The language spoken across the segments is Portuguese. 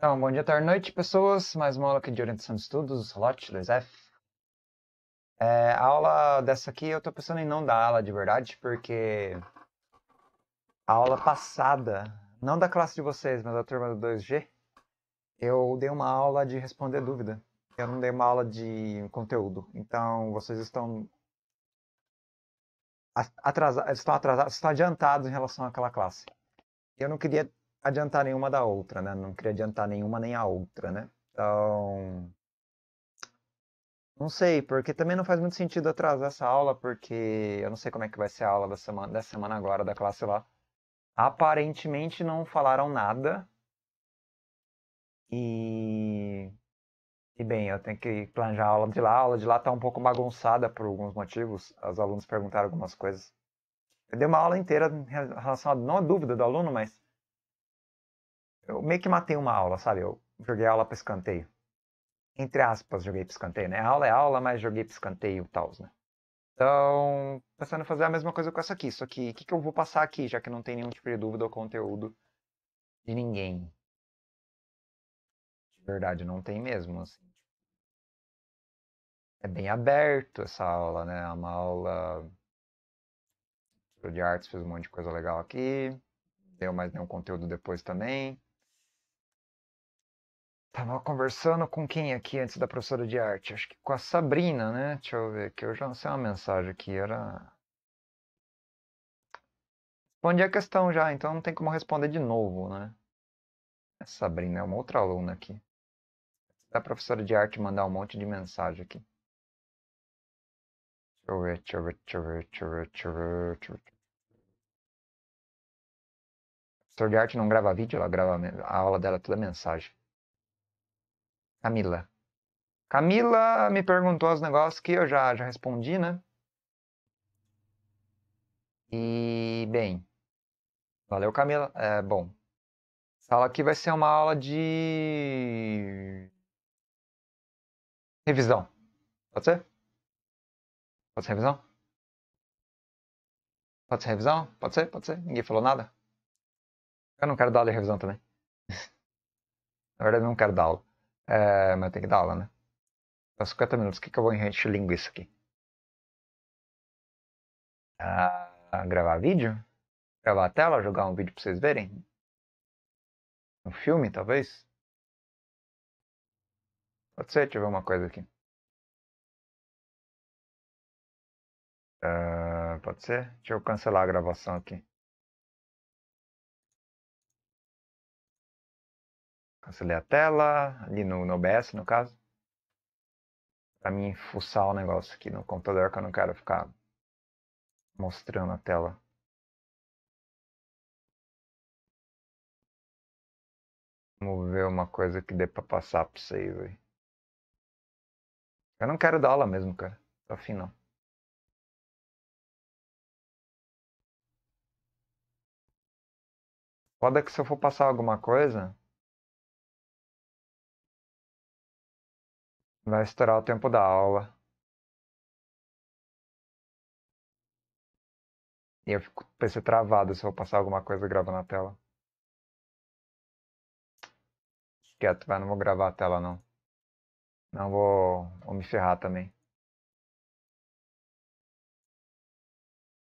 Então, bom dia, tarde, noite, pessoas. Mais uma aula aqui de orientação de estudos, LOT 2F. É, a aula dessa aqui eu estou pensando em não dar aula de verdade, porque a aula passada, não da classe de vocês, mas da turma do 2G, eu dei uma aula de responder dúvida. Eu não dei uma aula de conteúdo. Então, vocês estão atrasados, estão atrasados, estão adiantados em relação àquela classe. Eu não queria adiantar nenhuma da outra, né? Não queria adiantar nenhuma nem a outra, né? Então. Não sei, porque também não faz muito sentido atrasar essa aula, porque eu não sei como é que vai ser a aula da semana, da semana agora, da classe lá. Aparentemente não falaram nada. E. E bem, eu tenho que planejar a aula de lá. A aula de lá tá um pouco bagunçada por alguns motivos. Os alunos perguntaram algumas coisas. Eu dei uma aula inteira em relação a não a dúvida do aluno, mas eu meio que matei uma aula, sabe? Eu joguei aula para escanteio. Entre aspas, joguei para escanteio, né? aula é aula, mas joguei para escanteio e tal, né? Então, pensando em fazer a mesma coisa com essa aqui, só que o que, que eu vou passar aqui, já que não tem nenhum tipo de dúvida ou conteúdo de ninguém. De verdade, não tem mesmo, assim. É bem aberto essa aula, né? É uma aula de artes, fez um monte de coisa legal aqui. Deu mais nenhum conteúdo depois também. Tava conversando com quem aqui antes da professora de arte? Acho que com a Sabrina, né? Deixa eu ver que eu já sei uma mensagem aqui, era. Respondi a questão já, então não tem como responder de novo, né? A Sabrina é uma outra aluna aqui. Da professora de arte mandar um monte de mensagem aqui. Deixa eu ver, deixa eu ver, deixa eu ver, deixa eu ver, deixa eu ver. Deixa eu ver. de arte não grava vídeo, ela grava a aula dela é toda mensagem. Camila. Camila me perguntou os negócios que eu já, já respondi, né? E, bem, valeu Camila. É, bom, essa aula aqui vai ser uma aula de revisão. Pode ser? Pode ser revisão? Pode ser revisão? Pode ser? Pode ser? Ninguém falou nada? Eu não quero dar aula de revisão também. Na verdade, eu não quero dar aula. É, eh, mas tem que dar aula, né? Tá 50 minutos. O que, que eu vou encher linguiça aqui? Ah, gravar vídeo? Gravar a tela? Jogar um vídeo pra vocês verem? Um filme, talvez? Pode ser, deixa eu ver uma coisa aqui. Eh, uh, pode ser? Deixa eu cancelar a gravação aqui. Cancelei a tela, ali no, no OBS, no caso. Pra mim fuçar o negócio aqui no computador, que eu não quero ficar mostrando a tela. Vamos ver uma coisa que dê pra passar pra vocês aí. Eu não quero dar aula mesmo, cara. Tô afim não. Foda que se eu for passar alguma coisa, Vai estourar o tempo da aula. E eu fico PC travado se eu passar alguma coisa grava na tela. Quieto, é, mas não vou gravar a tela não. Não vou, vou me ferrar também.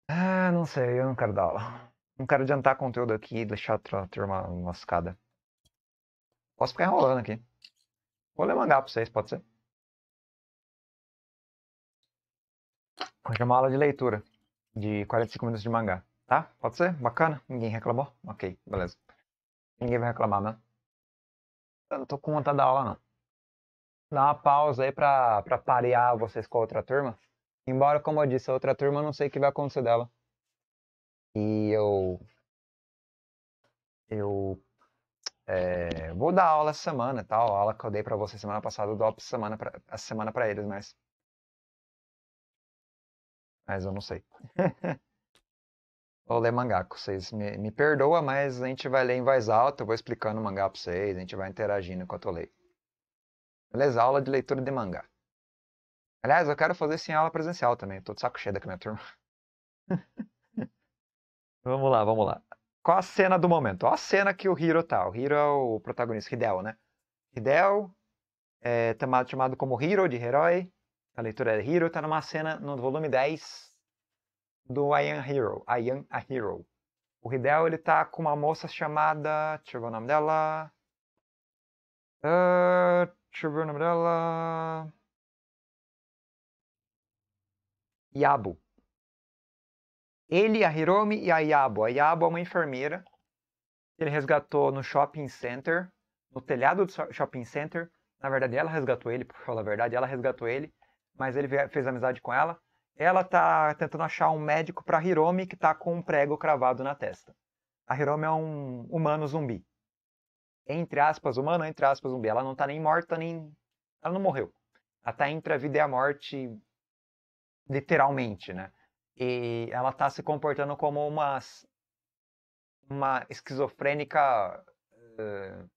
Ah, não sei, eu não quero dar aula. Não quero adiantar conteúdo aqui e deixar a turma moscada. Posso ficar enrolando aqui. Vou ler mangá pra vocês, pode ser? Hoje é uma aula de leitura de 45 minutos de mangá, tá? Pode ser? Bacana? Ninguém reclamou? Ok, beleza. Ninguém vai reclamar, né? Eu não tô com vontade da aula, não. Dá uma pausa aí pra, pra parear vocês com a outra turma. Embora, como eu disse, a outra turma eu não sei o que vai acontecer dela. E eu. Eu. É, vou dar aula essa semana, tal. Tá? A aula que eu dei pra vocês semana passada, eu dou a semana pra, a semana pra eles, mas. Mas eu não sei. Vou ler mangá com vocês. Me, me perdoa, mas a gente vai ler em voz alta, eu vou explicando o mangá pra vocês, a gente vai interagindo enquanto eu leio. Beleza, aula de leitura de mangá. Aliás, eu quero fazer sem aula presencial também, tô de saco cheio da minha turma. vamos lá, vamos lá. Qual a cena do momento? Olha a cena que o Hiro tá. O Hiro é o protagonista, Hidel, né? Hidel, é, chamado como Hiro, de herói. A leitura de Hero está numa cena no volume 10 do I Am Hero. I Am a Hero. O Hidel ele tá com uma moça chamada. Deixa eu ver o nome dela. Uh, deixa eu ver o nome dela. Yabo. Ele, a Hiromi e a Yabo. A Yabo é uma enfermeira que ele resgatou no shopping center, no telhado do shopping center. Na verdade, ela resgatou ele, por falar a verdade, ela resgatou ele mas ele fez amizade com ela. Ela tá tentando achar um médico para Hiromi que tá com um prego cravado na testa. A Hiromi é um humano zumbi. Entre aspas, humano, entre aspas, zumbi. Ela não tá nem morta, nem. Ela não morreu. Ela tá entre a vida e a morte, literalmente, né? E ela tá se comportando como uma, uma esquizofrênica. Uh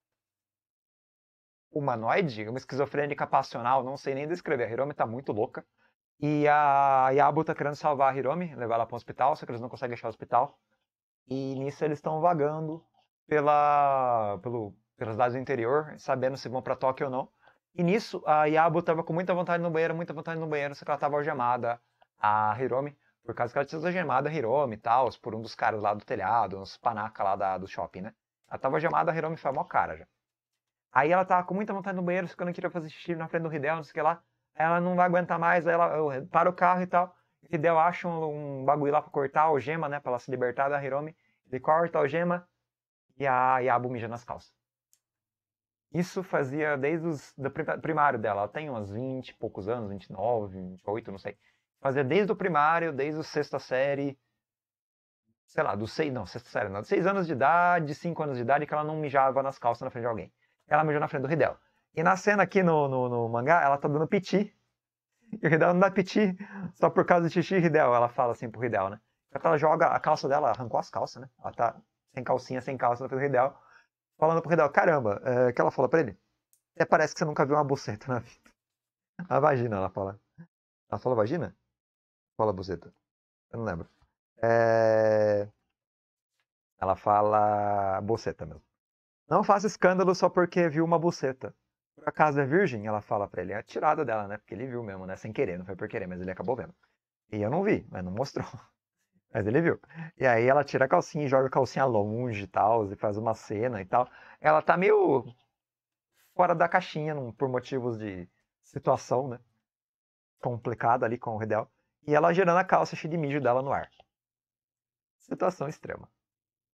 humanoide, uma esquizofrênica passional, não sei nem descrever. A Hiromi tá muito louca. E a Yabu tá querendo salvar a Hiromi, levar ela para um hospital, só que eles não conseguem achar o hospital. E nisso eles estão vagando pela, pelo, pelas cidades do interior, sabendo se vão para Tóquio ou não. E nisso, a Yabu tava com muita vontade no banheiro, muita vontade no banheiro, só que ela tava algemada, a Hiromi, por causa que ela tinha sido algemada, a Hiromi e tal, por um dos caras lá do telhado, uns panaca lá da, do shopping, né? Ela tava algemada, a Hiromi foi a maior cara já. Aí ela tava com muita vontade no banheiro, ficando queria fazer xixi na frente do Ridel, não sei o que lá. Aí ela não vai aguentar mais, aí ela eh, para o carro e tal. O Ridel acha um, um, bagulho lá pra cortar a algema, né? Pra ela se libertar da Hiromi. Ele corta a algema e a Yabu mija nas calças. Isso fazia desde os do primário dela. Ela tem uns 20 e poucos anos, 29, 28, não sei. Fazia desde o primário, desde a sexta série. Sei lá, dos seis, não, sexta série, não. Seis anos de idade, cinco anos de idade, que ela não mijava nas calças na frente de alguém ela mijou na frente do Riddell. E na cena aqui no, no, no mangá, ela tá dando piti. E o Riddell não dá piti só por causa do xixi Riddell, ela fala assim pro Riddell, né? Então ela joga a calça dela, arrancou as calças, né? Ela tá sem calcinha, sem calça, do Riddell. Falando pro Riddell, caramba, é, que ela fala pra ele? Até parece que você nunca viu uma buceta na vida. A vagina, ela fala. Ela fala vagina? Fala buceta. Eu não lembro. É... Ela fala buceta mesmo. Não faça escândalo só porque viu uma buceta. Por acaso é virgem? Ela fala para ele. É tirada dela, né? Porque ele viu mesmo, né? Sem querer, não foi por querer, mas ele acabou vendo. E eu não vi, mas não mostrou. Mas ele viu. E aí ela tira a calcinha e joga a calcinha longe e tal, e faz uma cena e tal. Ela tá meio fora da caixinha por motivos de situação, né? Complicada ali com o Redel. E ela gerando a calça cheia de mijo dela no ar. Situação extrema.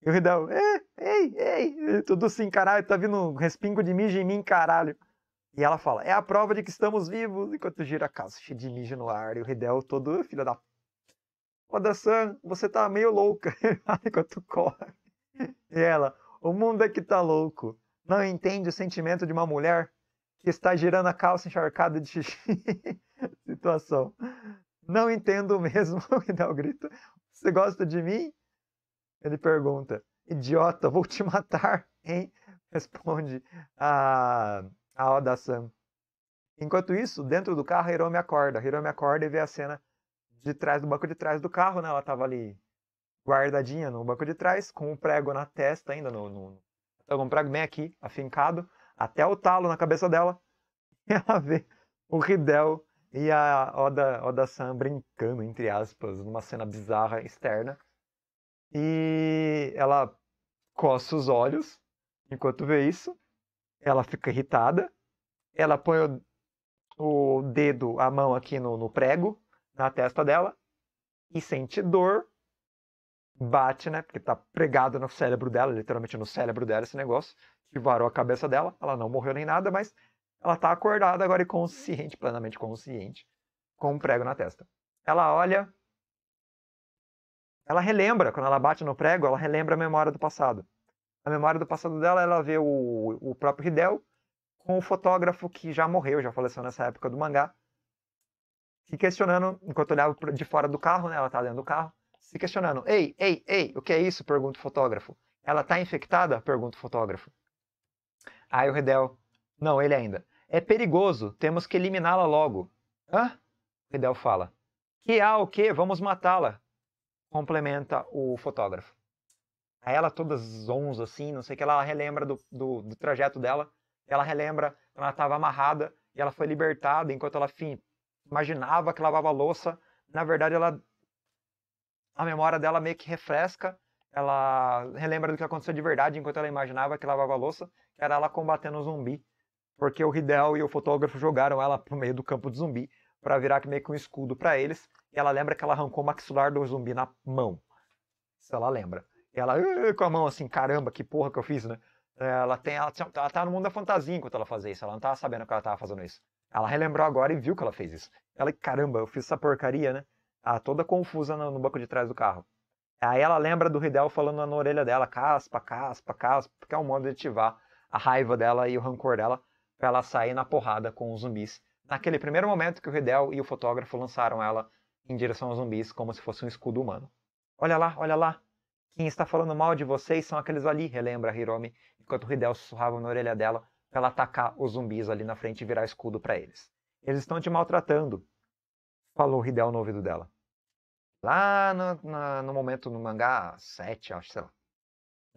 E o Riddle, ei, ei, ei, tudo assim, caralho, tá vindo um respingo de mijo em mim, caralho. E ela fala, é a prova de que estamos vivos, enquanto gira a casa cheia de mijo no ar. E o Ridel todo, filha da... Oda-san, você tá meio louca, enquanto corre. E ela, o mundo é que tá louco. Não entende o sentimento de uma mulher que está girando a calça encharcada de xixi. Situação. Não entendo mesmo, o Riddle grita. Você gosta de mim? Ele pergunta: Idiota, vou te matar, hein? Responde a, a Oda-san. Enquanto isso, dentro do carro, Hiromi acorda. Hiromi acorda e vê a cena de trás do banco de trás do carro, né? Ela tava ali guardadinha no banco de trás, com o um prego na testa ainda, no, no, um tá prego bem aqui, afincado, até o talo na cabeça dela. E ela vê o Ridel e a Oda, oda brincando, entre aspas, numa cena bizarra externa. E ela coça os olhos enquanto vê isso. Ela fica irritada. Ela põe o, o dedo, a mão aqui no, no prego, na testa dela. E sente dor. Bate, né? Porque tá pregado no cérebro dela, literalmente no cérebro dela esse negócio. Que varou a cabeça dela. Ela não morreu nem nada, mas ela tá acordada agora e consciente, plenamente consciente, com um prego na testa. Ela olha ela relembra, quando ela bate no prego, ela relembra a memória do passado. A memória do passado dela, ela vê o, o próprio Hidel com o fotógrafo que já morreu, já faleceu nessa época do mangá, se questionando, enquanto olhava de fora do carro, né? Ela tá dentro do carro, se questionando. Ei, ei, ei, o que é isso? Pergunta o fotógrafo. Ela tá infectada? Pergunta o fotógrafo. Aí o Hidel: não, ele ainda. É perigoso, temos que eliminá-la logo. Hã? O Hidel fala. Que há o que? Vamos matá-la complementa o fotógrafo. A ela toda zonza, assim, não sei o que, ela, relembra do, do, do, trajeto dela, ela relembra ela estava amarrada e ela foi libertada enquanto ela enfim, imaginava que lavava louça. Na verdade, ela a memória dela meio que refresca, ela relembra do que aconteceu de verdade enquanto ela imaginava que lavava louça, que era ela combatendo o zumbi, porque o Ridel e o fotógrafo jogaram ela pro meio do campo de zumbi para virar meio que um escudo para eles. E ela lembra que ela arrancou o maxilar do zumbi na mão. Isso ela lembra. E ela, com a mão assim, caramba, que porra que eu fiz, né? Ela, tem, ela, ela tá no mundo da fantasia enquanto ela fazia isso. Ela não tava sabendo que ela tava fazendo isso. Ela relembrou agora e viu que ela fez isso. Ela, caramba, eu fiz essa porcaria, né? Ela tá toda confusa no, no banco de trás do carro. Aí ela lembra do Ridel falando na orelha dela, caspa, caspa, caspa, porque é um modo de ativar a raiva dela e o rancor dela pra ela sair na porrada com os zumbis naquele primeiro momento que o Ridel e o fotógrafo lançaram ela em direção aos zumbis como se fosse um escudo humano. Olha lá, olha lá. Quem está falando mal de vocês são aqueles ali, relembra Hiromi, enquanto o Riddell sussurrava na orelha dela para ela atacar os zumbis ali na frente e virar escudo para eles. Eles estão te maltratando, falou Ridel no ouvido dela. Lá no, no momento no mangá 7, acho, sei lá.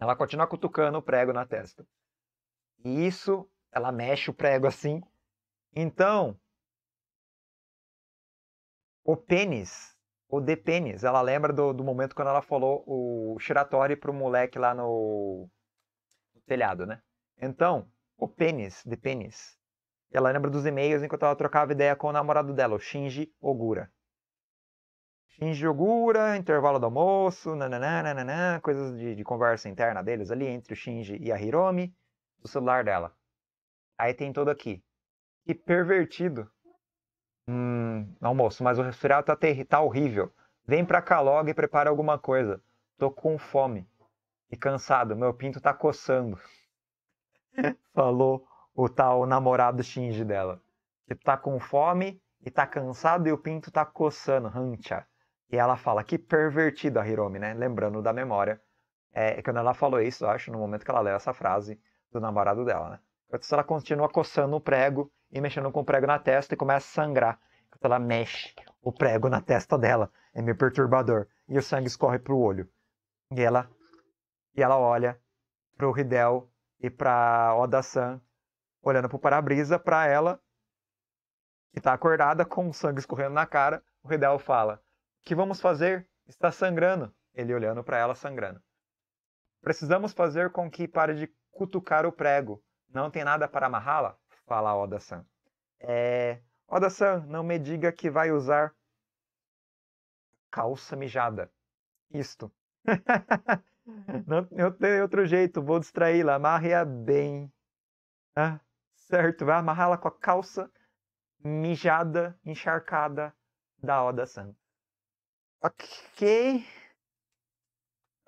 Ela continua cutucando o prego na testa. E isso, ela mexe o prego assim, então, o pênis, o de pênis, ela lembra do, do momento quando ela falou o Shiratori pro moleque lá no, no telhado, né? Então, o pênis, de pênis, ela lembra dos e-mails enquanto ela trocava ideia com o namorado dela, o Shinji Ogura. Shinji Ogura, intervalo do almoço, nananana, coisas de, de conversa interna deles ali entre o Shinji e a Hiromi, do celular dela. Aí tem todo aqui e pervertido. Hum, almoço, mas o resfriado tá, tá horrível. Vem pra cá logo e prepara alguma coisa. Tô com fome e cansado, meu pinto tá coçando. Falou o tal namorado xinge dela. Que tá com fome e tá cansado e o pinto tá coçando, Hancha. E ela fala, que pervertido a Hiromi, né? Lembrando da memória. É, é, quando ela falou isso, eu acho, no momento que ela leu essa frase do namorado dela, né? A ela continua coçando o prego e mexendo com o prego na testa e começa a sangrar. Ela mexe o prego na testa dela. É meio perturbador. E o sangue escorre pro olho. E ela, e ela olha pro Ridel e pra Oda-san, olhando pro para-brisa, pra ela, que tá acordada com o sangue escorrendo na cara. O Ridel fala: O que vamos fazer? Está sangrando. Ele olhando para ela, sangrando. Precisamos fazer com que pare de cutucar o prego. Não tem nada para amarrá-la? Fala Oda-san. É... Oda-san, não me diga que vai usar calça mijada. Isto. não, não tem outro jeito, vou distraí-la. Amarre-a bem. Ah, certo, vai amarrá-la com a calça mijada, encharcada da Oda-san. Ok.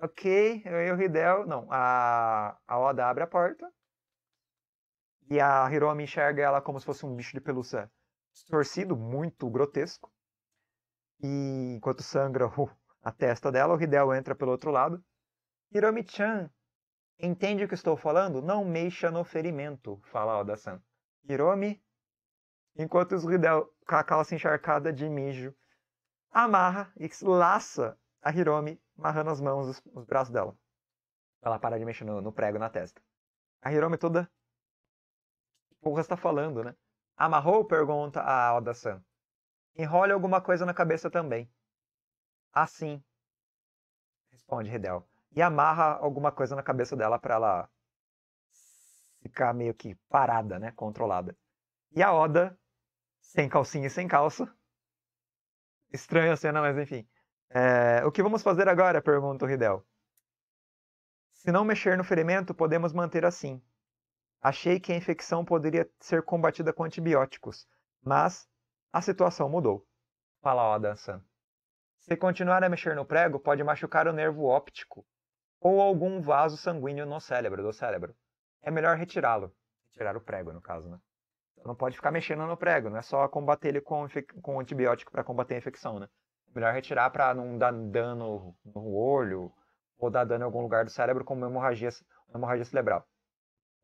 Ok, eu e o Hidel. Não, a, a Oda abre a porta. E a Hiromi enxerga ela como se fosse um bicho de pelúcia torcido, muito grotesco. E enquanto sangra uh, a testa dela, o Hidel entra pelo outro lado. Hiromi-chan, entende o que estou falando? Não mexa no ferimento, fala Oda-san. Hiromi, enquanto o Hidel, com a calça encharcada de mijo, amarra e laça a Hiromi, amarrando as mãos, os, os braços dela. Ela para de mexer no, no prego na testa. A Hiromi toda o está falando, né? Amarrou? Pergunta a Oda-san. Enrole alguma coisa na cabeça também. Assim. Responde Hidel. E amarra alguma coisa na cabeça dela para ela ficar meio que parada, né? Controlada. E a Oda, sem calcinha e sem calça. Estranha a cena, mas enfim. É... o que vamos fazer agora? Pergunta o Hidel. Se não mexer no ferimento, podemos manter assim. Achei que a infecção poderia ser combatida com antibióticos, mas a situação mudou. Fala ó, dançando. Se continuar a mexer no prego, pode machucar o nervo óptico ou algum vaso sanguíneo no cérebro, do cérebro. É melhor retirá-lo. Retirar o prego, no caso, né? Então, não pode ficar mexendo no prego, não é só combater ele com, com antibiótico para combater a infecção, né? É melhor retirar para não dar dano no olho ou dar dano em algum lugar do cérebro, como hemorragia, hemorragia cerebral.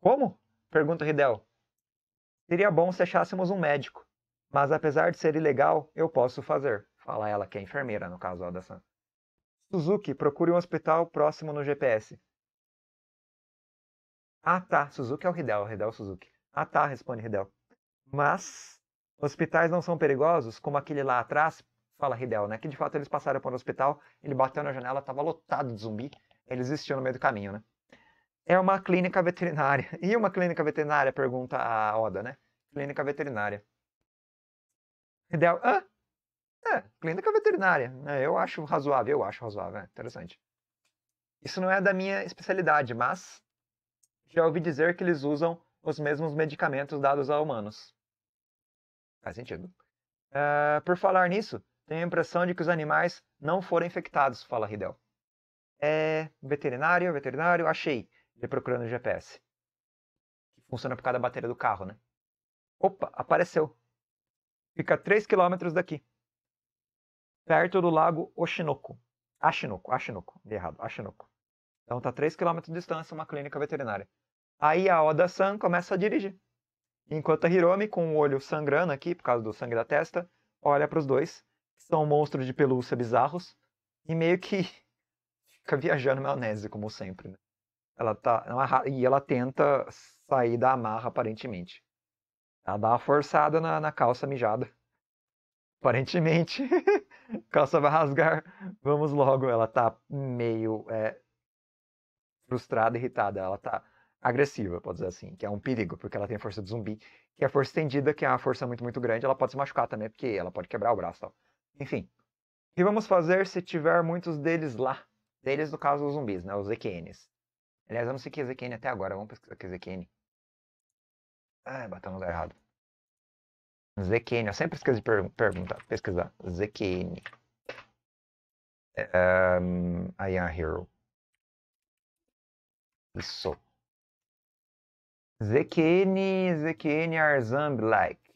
Como? Pergunta Ridel. Seria bom se achássemos um médico, mas apesar de ser ilegal, eu posso fazer. Fala ela, que é enfermeira, no caso, Oda-san. Suzuki, procure um hospital próximo no GPS. Ah, tá. Suzuki é o Ridel. Ridel, Suzuki. Ah, tá, responde Ridel. Mas hospitais não são perigosos, como aquele lá atrás, fala Ridel, né? Que de fato eles passaram por um hospital, ele bateu na janela, tava lotado de zumbi, ele existiu no meio do caminho, né? é uma clínica veterinária. E uma clínica veterinária? Pergunta a Oda, né? Clínica veterinária. Ideal. Hã? É, clínica veterinária. É, eu acho razoável, eu acho razoável, é interessante. Isso não é da minha especialidade, mas já ouvi dizer que eles usam os mesmos medicamentos dados a humanos. Faz sentido. Uh, por falar nisso, tenho a impressão de que os animais não foram infectados, fala Ridel. É veterinário, veterinário, achei procurando o GPS. Que funciona por cada bateria do carro, né? Opa, apareceu. Fica 3 quilômetros daqui. Perto do lago Oshinoko. Ashinoko, Ashinoko. de errado, Ashinoko. Então tá 3 km de distância uma clínica veterinária. Aí a Oda-san começa a dirigir. Enquanto a Hiromi, com o olho sangrando aqui, por causa do sangue da testa, olha para os dois, que são monstros de pelúcia bizarros, e meio que fica viajando maionese, como sempre. Né? Ela tá é e ela tenta sair da amarra, aparentemente. Ela dá uma forçada na, na calça mijada. Aparentemente, calça vai rasgar. Vamos logo. Ela tá meio é, frustrada, irritada. Ela tá agressiva, pode dizer assim, que é um perigo, porque ela tem a força do zumbi, que é a força estendida, que é uma força muito, muito grande. Ela pode se machucar também, porque ela pode quebrar o braço e tal. Enfim. O que vamos fazer se tiver muitos deles lá? Deles, no caso, os zumbis, né? Os EQNs. Aliás, eu não sei que é Ezequiel até agora. Vamos pesquisar que é Ezequiel. Ah, bateu no lugar errado. Zequene, eu sempre esqueço de per perguntar, pesquisar. Zequene. É, um, I am a hero. Isso. Zequene, Zequene are zombie-like.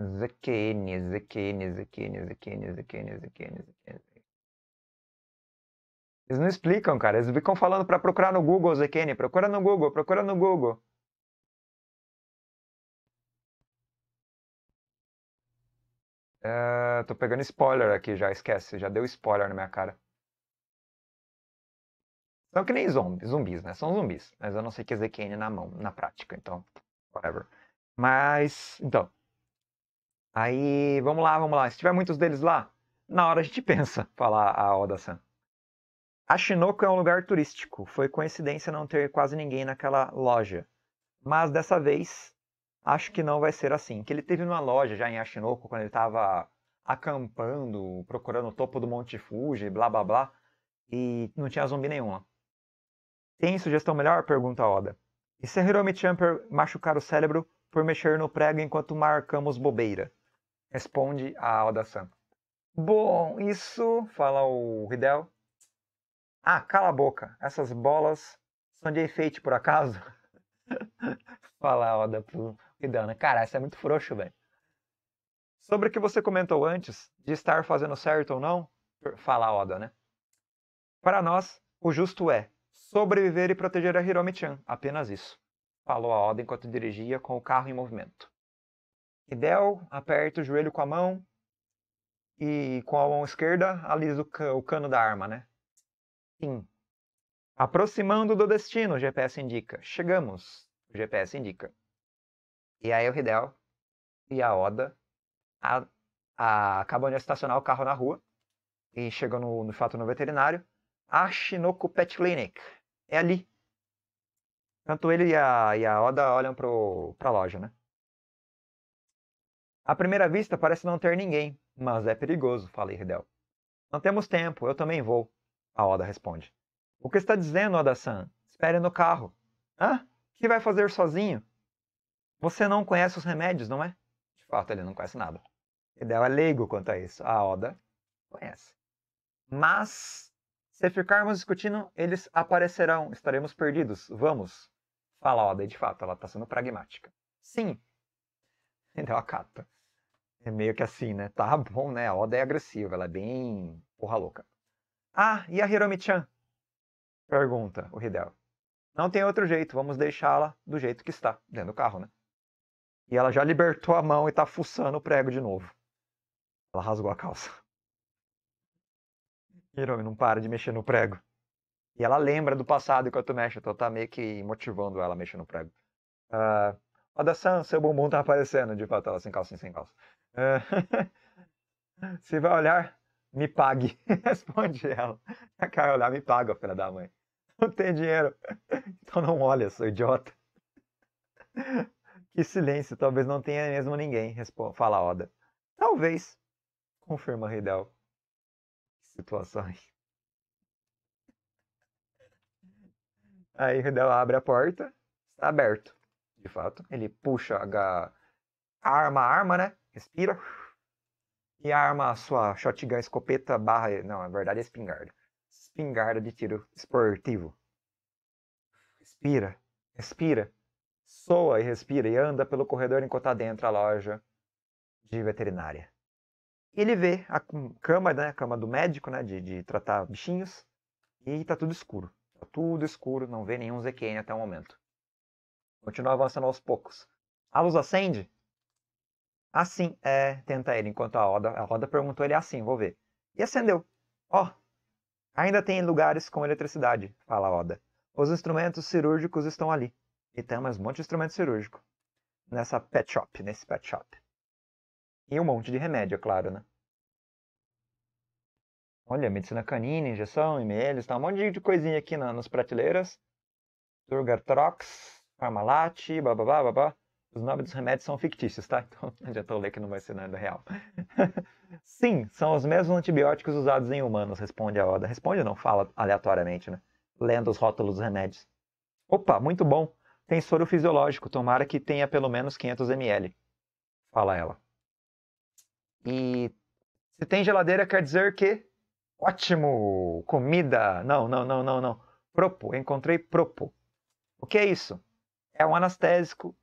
Zequene, Zequene, Zequene, Zequene, Zequene, Zequene, Zequene. Eles não explicam, cara. Eles ficam falando para procurar no Google, Zekene. Procura no Google, procura no Google. Uh, tô pegando spoiler aqui já, esquece. Já deu spoiler na minha cara. São que nem zombies, zumbis, né? São zumbis. Mas eu não sei que é Zekene na mão, na prática. Então, whatever. Mas, então. Aí, vamos lá, vamos lá. Se tiver muitos deles lá, na hora a gente pensa, falar a Oda-san. A Shinoko é um lugar turístico. Foi coincidência não ter quase ninguém naquela loja. Mas dessa vez, acho que não vai ser assim. Que ele teve numa loja já em Ashinoko, quando ele estava acampando, procurando o topo do Monte Fuji, blá blá blá, e não tinha zumbi nenhuma. Tem sugestão melhor? Pergunta Oda. E se hiromi Champer machucar o cérebro por mexer no prego enquanto marcamos bobeira? Responde a Oda-san. Bom, isso, fala o Hidel, ah, cala a boca, essas bolas são de efeito por acaso? Fala, Oda, pro Idana. Cara, essa é muito frouxo, velho. Sobre o que você comentou antes, de estar fazendo certo ou não, fala Oda, né? Para nós, o justo é sobreviver e proteger a Hiromi-chan, apenas isso. Falou a Oda enquanto dirigia com o carro em movimento. Idel aperta o joelho com a mão e com a mão esquerda alisa o, cano da arma, né? Sim. Aproximando do destino, o GPS indica. Chegamos, o GPS indica. E aí o Ridel e a Oda a, a, acabam de estacionar o carro na rua e chegam no, no fato no veterinário. A Shinoko Pet Clinic. É ali. Tanto ele e a, e a Oda olham pro, pra loja, né? À primeira vista, parece não ter ninguém, mas é perigoso, fala Irdel. Não temos tempo, eu também vou. A Oda responde. O que está dizendo, Oda-san? Espere no carro. Hã? O que vai fazer sozinho? Você não conhece os remédios, não é? De fato, ele não conhece nada. Ideal é leigo quanto a isso. A Oda conhece. Mas, se ficarmos discutindo, eles aparecerão. Estaremos perdidos. Vamos. Fala Oda, e de fato, ela está sendo pragmática. Sim. a capa. É meio que assim, né? Tá bom, né? A Oda é agressiva, ela é bem porra louca. Ah, e a Hiromi-chan? Pergunta o Hidel. Não tem outro jeito, vamos deixá-la do jeito que está, dentro do carro, né? E ela já libertou a mão e tá fuçando o prego de novo. Ela rasgou a calça. Hiromi não para de mexer no prego. E ela lembra do passado enquanto mexe, então tá meio que motivando ela a mexer no prego. Uh, Oda-san, seu bumbum tá aparecendo, de fato, ela sem calça, sem calça. Uh, se vai olhar, me pague, responde ela. A cara olhar, me paga, filha da mãe. Não tem dinheiro. Então não olha, sou idiota. Que silêncio, talvez não tenha mesmo ninguém, responde, fala Oda. Talvez, confirma Riddle. Que situação aí. Aí abre a porta, está aberto, de fato. Ele puxa a arma, arma, né? Respira e arma a sua shotgun escopeta barra. Eh, não, na verdade é espingarda. Espingarda de tiro esportivo. Respira, respira, soa e respira e anda pelo corredor enquanto adentra a loja de veterinária. Ele vê a cama, né, a cama do médico, né, de, de tratar bichinhos, e tá tudo escuro. Tá tudo escuro, não vê nenhum ZQN até o momento. Continua avançando aos poucos. A luz acende Assim, é, tenta ele, enquanto a roda, a roda perguntou ele assim, vou ver. E acendeu. Ó, oh, ainda tem lugares com eletricidade, fala a Oda. Os instrumentos cirúrgicos estão ali. E tem mais um monte de instrumento cirúrgico. Nessa pet shop, nesse pet shop. E um monte de remédio, é claro, né? Olha, medicina canina, injeção, e-mails, tá um monte de coisinha aqui na, nas prateleiras. Turgartrox, Parmalat, blá. babá. Os nomes dos remédios são fictícios, tá? Então não eu ler que não vai ser nada real. Sim, são os mesmos antibióticos usados em humanos, responde a Oda. Responde não, fala aleatoriamente, né? Lendo os rótulos dos remédios. Opa, muito bom. Tem soro fisiológico, tomara que tenha pelo menos 500 ml. Fala ela. E se tem geladeira quer dizer que... Ótimo! Comida! Não, não, não, não, não. Propo, encontrei propo. O que é isso? É um anestésico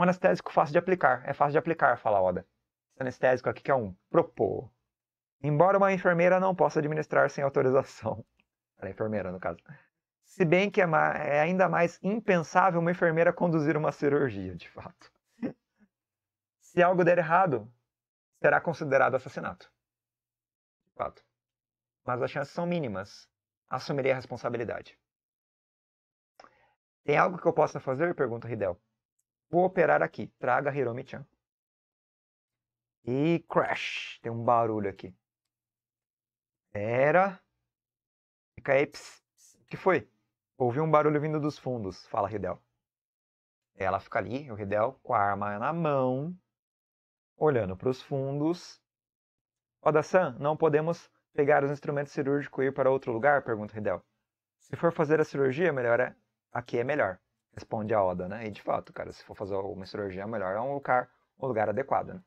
um anestésico fácil de aplicar. É fácil de aplicar, fala Oda. Esse anestésico aqui que é um propô. Embora uma enfermeira não possa administrar sem autorização. Para a enfermeira, no caso. Se bem que é, é ainda mais impensável uma enfermeira conduzir uma cirurgia, de fato. Se algo der errado, será considerado assassinato. De fato. Mas as chances são mínimas. Assumirei a responsabilidade. Tem algo que eu possa fazer? Pergunta Ridel. Vou operar aqui. Traga Hiromi-chan. E crash. Tem um barulho aqui. Era. Fica aí. Pss. O que foi? Ouvi um barulho vindo dos fundos. Fala, Hidel. Ela fica ali, o Hidel, com a arma na mão, olhando para os fundos. Oda-san, não podemos pegar os instrumentos cirúrgicos e ir para outro lugar? Pergunta o Hidel. Se for fazer a cirurgia, melhor é... aqui é melhor. Responde a Oda, né? E de fato, cara, se for fazer uma cirurgia melhor, é um lugar, um lugar adequado, né?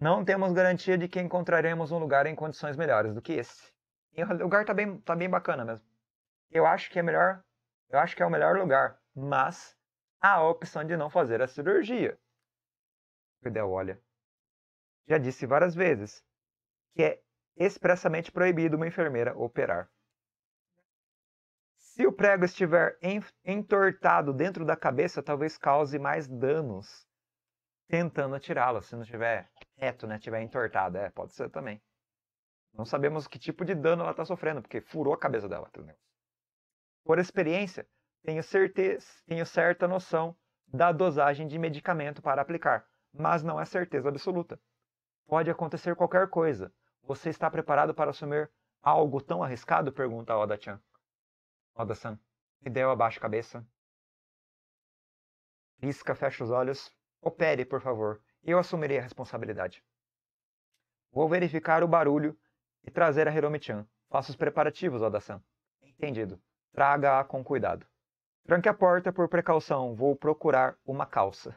Não temos garantia de que encontraremos um lugar em condições melhores do que esse. E o lugar tá bem, tá bem bacana mesmo. Eu acho que é melhor, eu acho que é o melhor lugar, mas há a opção de não fazer a cirurgia. O Fidel olha. Já disse várias vezes que é expressamente proibido uma enfermeira operar. Se o prego estiver entortado dentro da cabeça, talvez cause mais danos tentando atirá-lo, se não estiver reto, né? Estiver entortado, é, pode ser também. Não sabemos que tipo de dano ela está sofrendo, porque furou a cabeça dela. Por experiência, tenho, certeza, tenho certa noção da dosagem de medicamento para aplicar, mas não é certeza absoluta. Pode acontecer qualquer coisa. Você está preparado para assumir algo tão arriscado? Pergunta Oda-chan. Oda-san. Fidel abaixa a cabeça. Risca fecha os olhos. Opere, por favor. Eu assumirei a responsabilidade. Vou verificar o barulho e trazer a Hiromi-chan. Faça os preparativos, Oda-san. Entendido. Traga-a com cuidado. Tranque a porta por precaução. Vou procurar uma calça.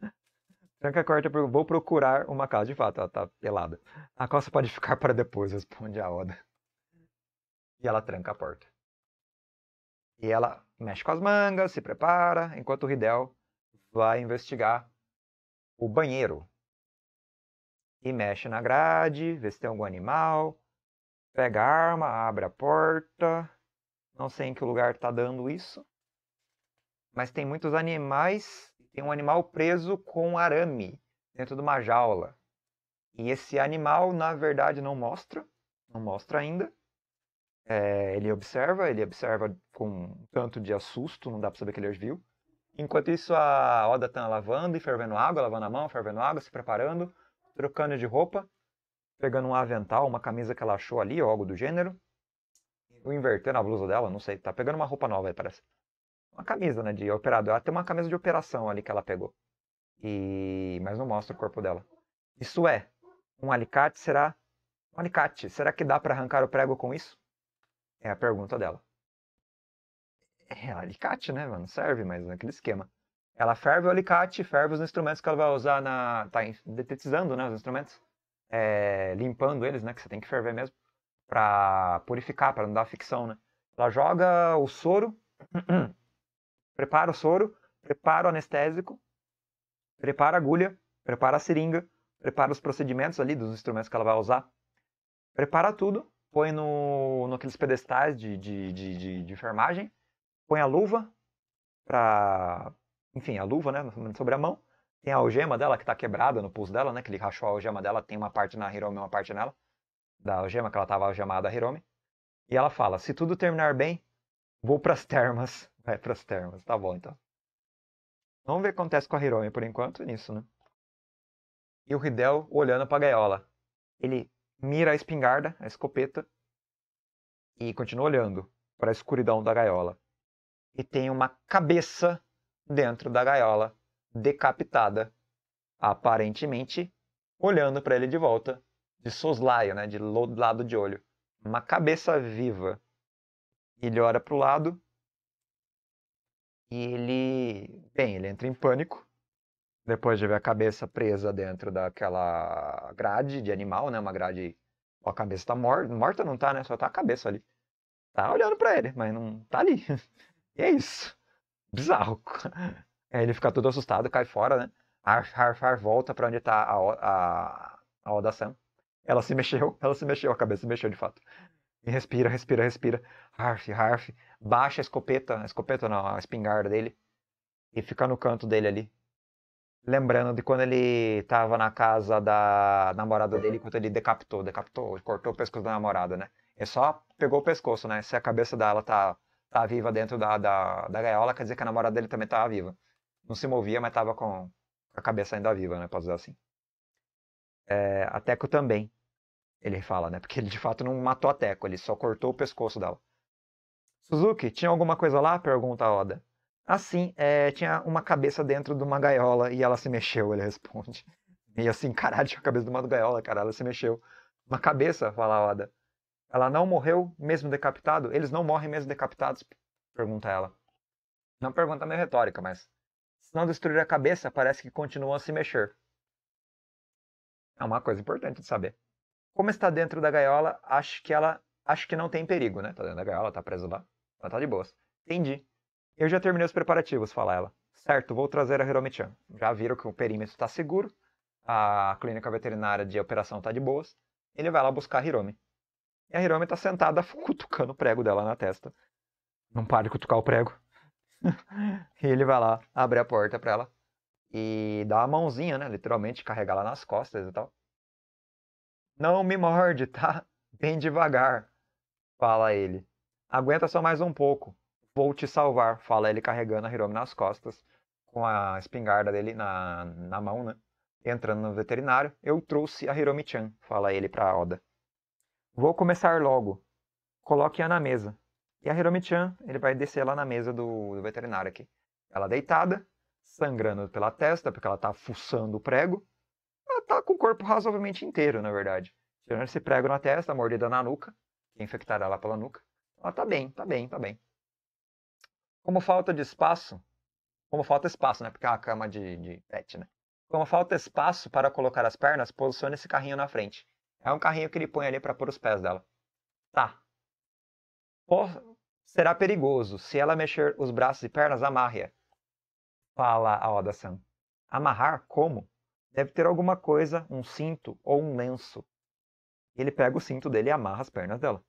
Tranque a porta por... Vou procurar uma calça. De fato, ela tá pelada. A calça pode ficar para depois, responde a Oda. E ela tranca a porta. E ela mexe com as mangas, se prepara, enquanto o Ridel vai investigar o banheiro. E mexe na grade, vê se tem algum animal, pega a arma, abre a porta. Não sei em que lugar está dando isso. Mas tem muitos animais. Tem um animal preso com arame dentro de uma jaula. E esse animal, na verdade, não mostra. Não mostra ainda. É, ele observa, ele observa com um tanto de assusto, não dá para saber que ele viu. Enquanto isso, a Oda tá lavando e fervendo água, lavando a mão, fervendo água, se preparando, trocando de roupa, pegando um avental, uma camisa que ela achou ali, ou algo do gênero. Ou invertendo a blusa dela, não sei, tá pegando uma roupa nova aí, parece. Uma camisa, né, de operador. Ela tem uma camisa de operação ali que ela pegou. E... Mas não mostra o corpo dela. Isso é, um alicate será... Um alicate, será que dá para arrancar o prego com isso? É a pergunta dela é alicate, né, mano? Serve, mas naquele esquema. Ela ferve o alicate, ferve os instrumentos que ela vai usar na. tá detetizando, né, os instrumentos. É, limpando eles, né, que você tem que ferver mesmo. Pra purificar, para não dar ficção, né? Ela joga o soro, prepara o soro, prepara o anestésico, prepara a agulha, prepara a seringa, prepara os procedimentos ali dos instrumentos que ela vai usar, prepara tudo, põe no, aqueles pedestais de, de, de, de, de enfermagem, põe a luva para, enfim, a luva, né, sobre a mão. Tem a algema dela que tá quebrada no pulso dela, né, que ele rachou a algema dela, tem uma parte na Hiromi, uma parte nela, da algema que ela tava algemada a Hiromi. E ela fala: "Se tudo terminar bem, vou para as termas". Vai para as termas, tá bom então. Vamos ver o que acontece com a Hiromi por enquanto nisso, né? E o Hidel olhando para a gaiola. Ele mira a espingarda, a escopeta, e continua olhando para a escuridão da gaiola e tem uma cabeça dentro da gaiola, decapitada, aparentemente olhando para ele de volta, de soslaio, né, de lado de olho. Uma cabeça viva. Ele olha para o lado e ele. Bem, ele entra em pânico. Depois de ver a cabeça presa dentro daquela grade de animal, né? Uma grade. A cabeça está morta, morta não tá, né? Só tá a cabeça ali. Tá olhando para ele, mas não tá ali. E é isso. Bizarro. Aí é, ele fica todo assustado, cai fora, né? Harfar volta para onde tá a, a, a Oda Sam. Ela se mexeu, ela se mexeu, a cabeça se mexeu de fato. E respira, respira, respira. Harf, Harf. Baixa a escopeta, a escopeta não, a espingarda dele. E fica no canto dele ali. Lembrando de quando ele tava na casa da namorada dele, quando ele decapitou, decapitou, cortou o pescoço da namorada, né? é só pegou o pescoço, né? Se a cabeça dela tá tá viva dentro da, da, da gaiola, quer dizer que a namorada dele também tava viva. Não se movia, mas tava com a cabeça ainda viva, né? Posso dizer assim. É, a Teco também, ele fala, né? Porque ele de fato não matou a Teco, ele só cortou o pescoço dela. Suzuki, tinha alguma coisa lá? Pergunta a Oda. Assim, ah, é, tinha uma cabeça dentro de uma gaiola e ela se mexeu, ele responde. E assim, caralho, tinha a cabeça de uma gaiola, cara, ela se mexeu. Uma cabeça, fala a Oda. Ela não morreu mesmo decapitado? Eles não morrem mesmo decapitados? Pergunta ela. Não pergunta meio retórica, mas. Se não destruir a cabeça, parece que continuam a se mexer. É uma coisa importante de saber. Como está dentro da gaiola, acho que ela. Acho que não tem perigo, né? Tá dentro da gaiola, tá presa lá. Ela tá de boas. Entendi. Eu já terminei os preparativos, fala ela. Certo, vou trazer a Hiromichan. Já viram que o perímetro está seguro, a clínica veterinária de operação está de boas. Ele vai lá buscar a Hiromi. E a Hiromi tá sentada cutucando o prego dela na testa. Não para de cutucar o prego. e ele vai lá, abre a porta pra ela e dá a mãozinha, né? Literalmente carregar ela nas costas e tal. Não me morde, tá? Bem devagar, fala ele. Aguenta só mais um pouco. Vou te salvar, fala ele carregando a Hiromi nas costas, com a espingarda dele na, na mão, né? Entrando no veterinário, eu trouxe a Hiromi-chan, fala ele pra Oda. Vou começar logo. Coloque-a na mesa. E a Hiromi-chan, ele vai descer lá na mesa do, do veterinário aqui. Ela deitada, sangrando pela testa, porque ela tá fuçando o prego. Ela tá com o corpo razoavelmente inteiro, na verdade. Tirando esse prego na testa, mordida na nuca, que é infectará pela nuca. Ela tá bem, tá bem, tá bem. Como falta de espaço, como falta espaço, né? Porque é uma cama de, de pet, né? Como falta espaço para colocar as pernas, posicione esse carrinho na frente. É um carrinho que ele põe ali para pôr os pés dela. Tá. Por... Será perigoso. Se ela mexer os braços e pernas, amarre-a. Fala a Oda-san. Amarrar como? Deve ter alguma coisa, um cinto ou um lenço. Ele pega o cinto dele e amarra as pernas dela.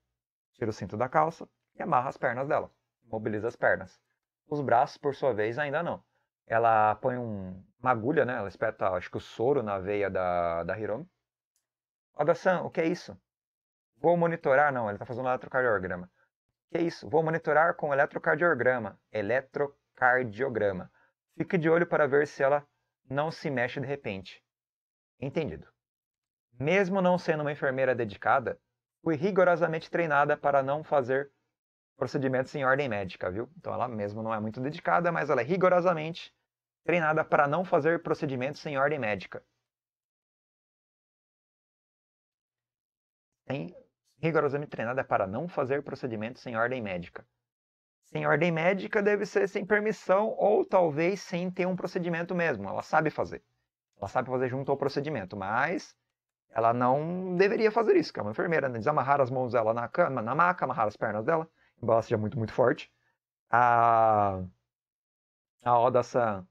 Tira o cinto da calça e amarra as pernas dela. Mobiliza as pernas. Os braços, por sua vez, ainda não. Ela põe um, uma agulha, né? Ela espeta, acho que o soro na veia da, da Hiromi. Oda-san, o que é isso? Vou monitorar. Não, ele está fazendo um eletrocardiograma. O que é isso? Vou monitorar com eletrocardiograma. Eletrocardiograma. Fique de olho para ver se ela não se mexe de repente. Entendido. Mesmo não sendo uma enfermeira dedicada, fui rigorosamente treinada para não fazer procedimentos em ordem médica, viu? Então ela mesmo não é muito dedicada, mas ela é rigorosamente treinada para não fazer procedimentos em ordem médica. tem rigorosamente treinada para não fazer procedimento sem ordem médica. Sem ordem médica deve ser sem permissão ou talvez sem ter um procedimento mesmo. Ela sabe fazer. Ela sabe fazer junto ao procedimento, mas ela não deveria fazer isso, que é uma enfermeira, né? desamarrar as mãos dela na cama, na maca, amarrar as pernas dela, embora ela seja muito, muito forte. A, a Oda San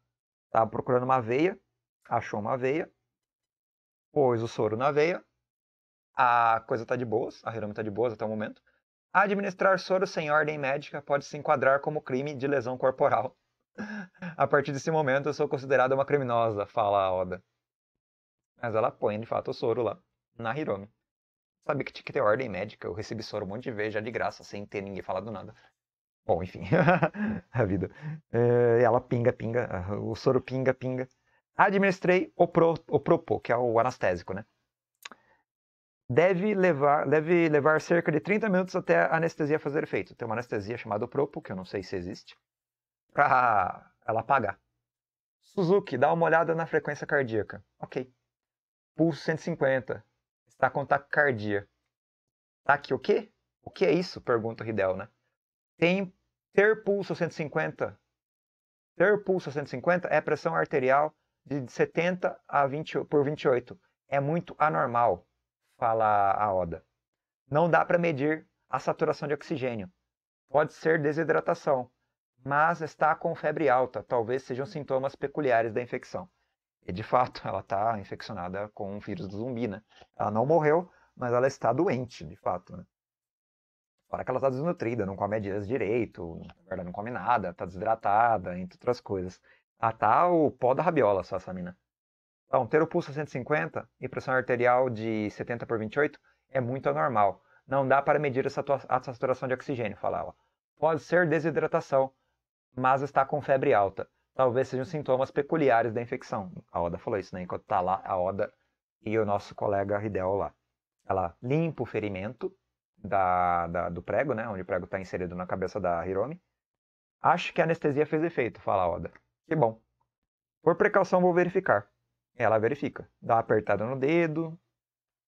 estava tá procurando uma veia, achou uma veia, pôs o soro na veia, a coisa tá de boas, a Hiromi tá de boas até o momento. Administrar soro sem ordem médica pode se enquadrar como crime de lesão corporal. a partir desse momento eu sou considerada uma criminosa, fala a Oda. Mas ela põe de fato o soro lá, na Hiromi. Sabia que tinha que ter ordem médica, eu recebi soro um monte de vezes já de graça, sem ter ninguém falado nada. Bom, enfim, a vida. É, ela pinga, pinga, o soro pinga, pinga. Administrei o, pro, o propo, que é o anestésico, né? deve levar, deve levar cerca de 30 minutos até a anestesia fazer efeito. Tem uma anestesia chamada Propo, que eu não sei se existe, para ela apagar. Suzuki, dá uma olhada na frequência cardíaca. Ok. Pulso 150. Está com taquicardia. Tá aqui o quê? O que é isso? Pergunta o né? Tem, ter pulso 150. Ter pulso 150 é pressão arterial de 70 a 20, por 28. É muito anormal fala a Oda. Não dá para medir a saturação de oxigênio. Pode ser desidratação, mas está com febre alta. Talvez sejam sintomas peculiares da infecção. E de fato, ela está infeccionada com o vírus do zumbi, né? Ela não morreu, mas ela está doente, de fato, né? Fora que ela está desnutrida, não come dias direito, não come nada, está desidratada, entre outras coisas. Ah, tá o pó da rabiola, só essa mina. Então, ter o pulso 150 e pressão arterial de 70 por 28 é muito anormal. Não dá para medir essa a saturação de oxigênio, ela. Pode ser desidratação, mas está com febre alta. Talvez sejam sintomas peculiares da infecção. A Oda falou isso, né? Enquanto está lá, a Oda e o nosso colega Ridel lá. Ela limpa o ferimento da, da, do prego, né? Onde o prego está inserido na cabeça da Hiromi. Acho que a anestesia fez efeito, fala a Oda. Que bom. Por precaução, vou verificar ela verifica. Dá uma apertada no dedo.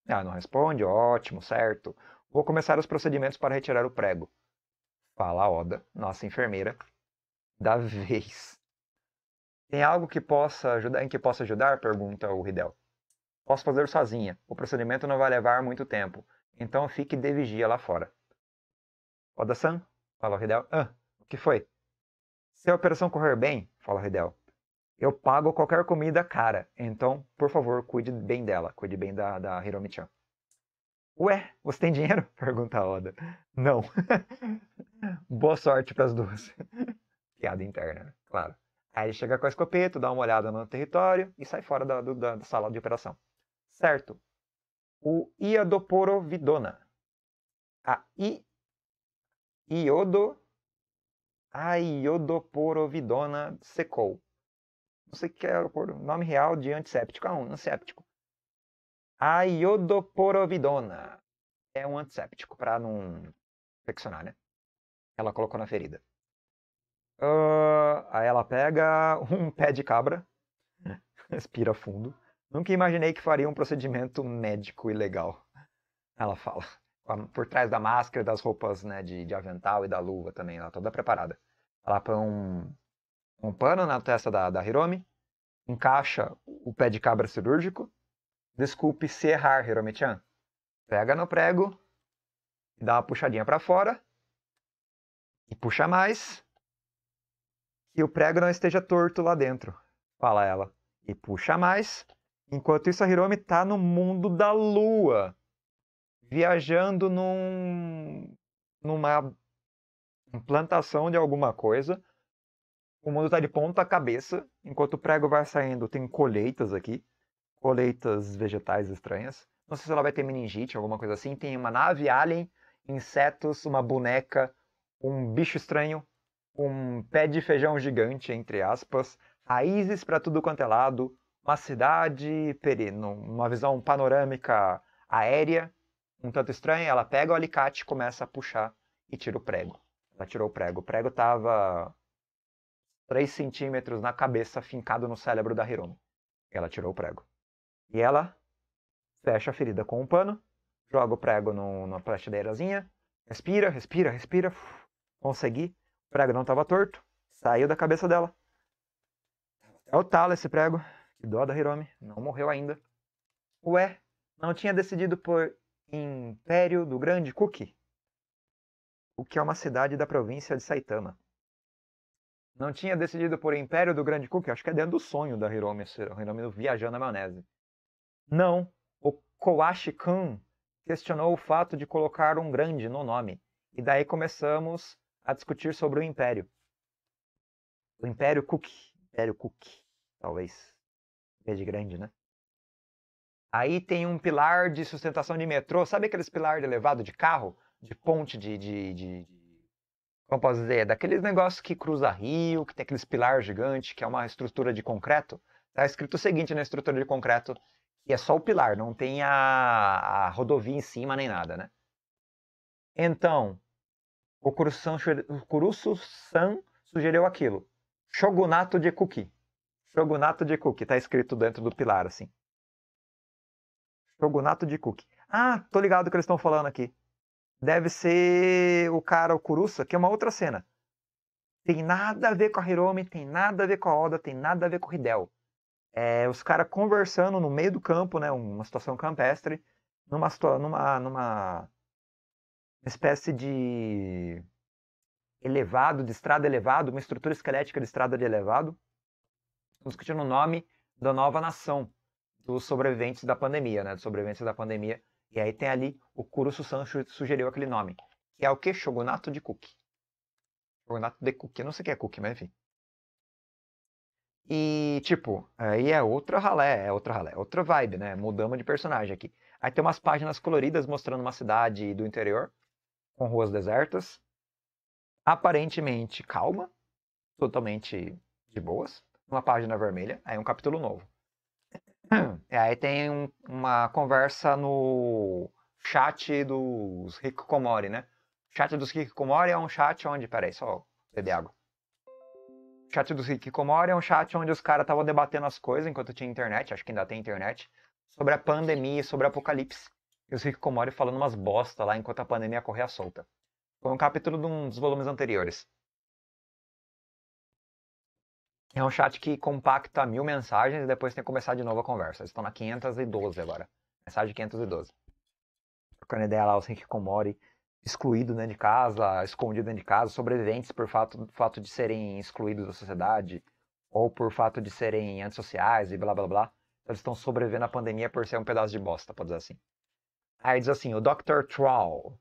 ela ah, não responde, ótimo, certo. Vou começar os procedimentos para retirar o prego. Fala a Oda, nossa enfermeira, da vez. Tem algo que possa ajudar, em que possa ajudar? Pergunta o Ridel. Posso fazer sozinha. O procedimento não vai levar muito tempo. Então fique de vigia lá fora. Oda-san, fala o Ridel. Ah, o que foi? Se a operação correr bem, fala o Ridel, eu pago qualquer comida cara. Então, por favor, cuide bem dela. Cuide bem da, da Hiromi-chan. Ué, você tem dinheiro? Pergunta a Oda. Não. Boa sorte para as duas. Piada interna, né? claro. Aí ele chega com a escopeta, dá uma olhada no território e sai fora da, da, da sala de operação. Certo. O Iadoporodona. A I... Iodo... A Iodoporodona secou. Não que é o nome real de antisséptico? Ah, é um antisséptico. A iodoporovidona é um antisséptico, para não infeccionar, né? Ela colocou na ferida. Uh, aí ela pega um pé de cabra, respira fundo. Nunca imaginei que faria um procedimento médico ilegal. Ela fala. Por trás da máscara, das roupas né, de, de avental e da luva também, ela toda preparada. Ela põe um, um pano na testa da, da Hiromi, encaixa o pé de cabra cirúrgico. Desculpe se errar, Hiromi-chan. Pega no prego, dá uma puxadinha para fora e puxa mais. Que o prego não esteja torto lá dentro, fala ela. E puxa mais. Enquanto isso, a Hiromi está no mundo da lua, viajando num, numa implantação de alguma coisa o mundo está de ponta cabeça, enquanto o prego vai saindo, tem colheitas aqui, colheitas vegetais estranhas. Não sei se ela vai ter meningite, alguma coisa assim. Tem uma nave alien, insetos, uma boneca, um bicho estranho, um pé de feijão gigante, entre aspas, raízes para tudo quanto é lado, uma cidade, uma visão panorâmica aérea, um tanto estranha. Ela pega o alicate, começa a puxar e tira o prego. Ela tirou o prego. O prego estava 3 centímetros na cabeça, fincado no cérebro da Hiromi. Ela tirou o prego. E ela fecha a ferida com um pano, joga o prego no, numa prateleirazinha, respira, respira, respira. Consegui. O prego não estava torto, saiu da cabeça dela. É o talo esse prego. Que dó da Hiromi, não morreu ainda. Ué, não tinha decidido por Império do Grande Cookie? O que é uma cidade da província de Saitama. Não tinha decidido por Império do Grande Cook? Acho que é dentro do sonho da Hiromi, Hiromi viajando na maionese. Não. O Kowashi Kun questionou o fato de colocar um grande no nome. E daí começamos a discutir sobre o Império. O Império Cook. Império Cook, talvez. É de grande, né? Aí tem um pilar de sustentação de metrô. Sabe aqueles pilar de elevado de carro? De ponte de, de, de, de como posso dizer, daqueles negócios que cruza rio, que tem aqueles pilar gigante, que é uma estrutura de concreto, tá escrito o seguinte na estrutura de concreto, é só o pilar, não tem a, a rodovia em cima nem nada, né? Então, o Kurusu-san sugeriu aquilo, shogunato de Kuki. Shogunato de Kuki tá escrito dentro do pilar, assim. Shogunato de Kuki. Ah, tô ligado o que eles estão falando aqui deve ser o cara, o Kurusa, que é uma outra cena. Tem nada a ver com a Hiromi, tem nada a ver com a Oda, tem nada a ver com o Hidel. É, os caras conversando no meio do campo, né, uma situação campestre, numa, numa, numa espécie de elevado, de estrada elevado, uma estrutura esquelética de estrada de elevado, discutindo o nome da nova nação dos sobreviventes da pandemia, né, dos sobreviventes da pandemia e aí tem ali o Kurusu-san sugeriu aquele nome, que é o que? Shogunato de Cookie. Shogunato de Cookie, eu não sei o que é Cookie, mas enfim. E, tipo, aí é outra ralé, é outra ralé, é outra vibe, né? Mudamos de personagem aqui. Aí tem umas páginas coloridas mostrando uma cidade do interior, com ruas desertas, aparentemente calma, totalmente de boas, uma página vermelha, aí um capítulo novo. E ah. é, aí tem um, uma conversa no chat dos Comore, né? O chat dos Comore é um chat onde... Peraí, só beber água. O chat dos Comore é um chat onde os caras estavam debatendo as coisas enquanto tinha internet, acho que ainda tem internet, sobre a pandemia e sobre o apocalipse. E os Comore falando umas bosta lá enquanto a pandemia corria solta. Foi um capítulo de um dos volumes anteriores. É um chat que compacta mil mensagens e depois tem que começar de novo a conversa. Eles estão na 512 agora. Mensagem 512. Trocando ideia lá, os Henrique Komori excluído dentro de casa, escondido dentro de casa, sobreviventes por fato, fato de serem excluídos da sociedade ou por fato de serem antissociais e blá blá blá. Então, eles estão sobrevivendo à pandemia por ser um pedaço de bosta, pode dizer assim. Aí diz assim, o Dr. Troll,